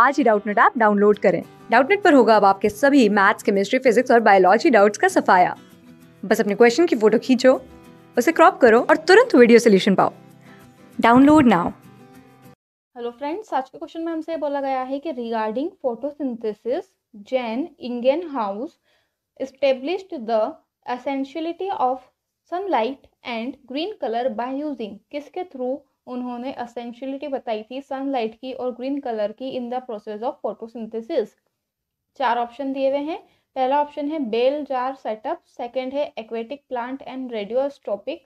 आज ही Doubtnut app download करें डाउटनेट पर होगा अब आपके सभी मैथ्स केमिस्ट्री फिजिक्स और बायोलॉजी डाउट्स का सफाया बस अपने क्वेश्चन की फोटो खींचो उसे क्रॉप करो और तुरंत वीडियो सोल्यूशन पाओ डाउनलोड नाउ हेलो फ्रेंड्स आज के क्वेश्चन में हमसे बोला गया है कि regarding photosynthesis Jan Ingenhousz established the essentiality of sunlight and green colour by using किसके थ्रू उन्होंने असेंशियलिटी बताई थी सनलाइट की और ग्रीन कलर की in the process of photosynthesis चार ऑप्शन दिए हुए हैं पहला ऑप्शन है बेल जार सेटअप सेकंड है aquatic plant and radioisotopic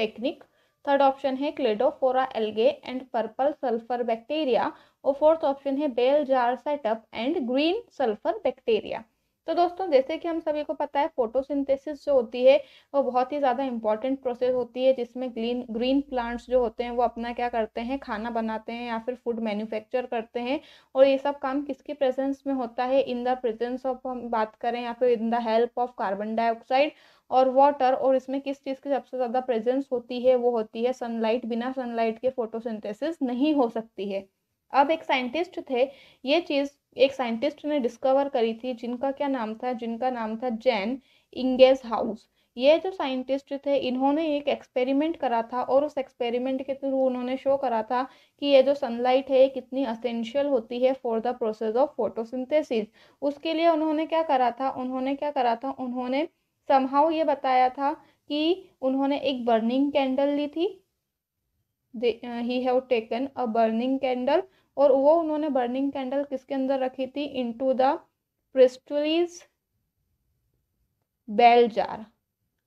technique third option है Cladophora algae and purple sulphur bacteria और फोर्थ ऑप्शन है bell jar setup and green sulphur bacteria तो दोस्तों जैसे कि हम सभी को पता है फोटोसिंथेसिस जो होती है वो बहुत ही ज़्यादा इंपॉर्टेंट प्रोसेस होती है जिसमें ग्रीन ग्रीन प्लांट्स जो होते हैं वो अपना क्या करते हैं खाना बनाते हैं या फिर फूड मैन्युफैक्चर करते हैं और ये सब काम किसके प्रेजेंस में होता है इन द प्रेजेंस ऑफ हम बात करें या फिर in the help of carbon dioxide और वाटर और इसमें किस चीज़ की सबसे ज़्यादा प्रेजेंस होती है वो होती है सनलाइट बिना सनलाइट के फोटोसिंथेसिस नहीं हो सकती है अब एक साइंटिस्ट थे ये चीज़ एक साइंटिस्ट ने डिस्कवर करी थी जिनका क्या नाम था जिनका नाम था जैन इंगेज हाउस ये जो साइंटिस्ट थे इन्होंने एक एक्सपेरिमेंट करा था और उस एक्सपेरिमेंट के थ्रू उन्होंने शो करा था कि ये जो सनलाइट है कितनी असेंशियल होती है for the process of photosynthesis उसके लिए उन्होंने क्या करा था उन्होंने क्या करा था उन्होंने समहाउ ये बताया था कि उन्होंने एक बर्निंग कैंडल ली थी he have taken a burning candle और वो उन्होंने बर्निंग कैंडल किसके अंदर रखी थी into the Priestley's bell jar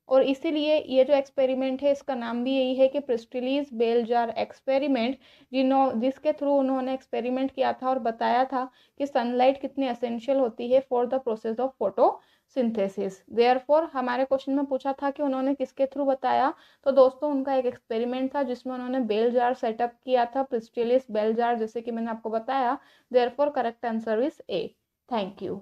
और इसीलिए ये जो एक्सपेरिमेंट है इसका नाम भी यही है कि प्रिस्टिलीज बेल जार एक्सपेरिमेंट जिन्हों जिसके थ्रू उन्होंने एक्सपेरिमेंट किया था और बताया था कि सनलाइट कितनी असेंशियल होती है for the process of photosynthesis therefore हमारे क्वेश्चन में पूछा था कि उन्होंने किसके थ्रू बताया तो दोस्तों उनका एक एक्सपेरिमेंट था जिसमें उन्होंने बेल जार सेटअप किया था प्रिस्टिलिस बेल जार जैसे कि मैंने आपको बताया therefore correct answer is A thank you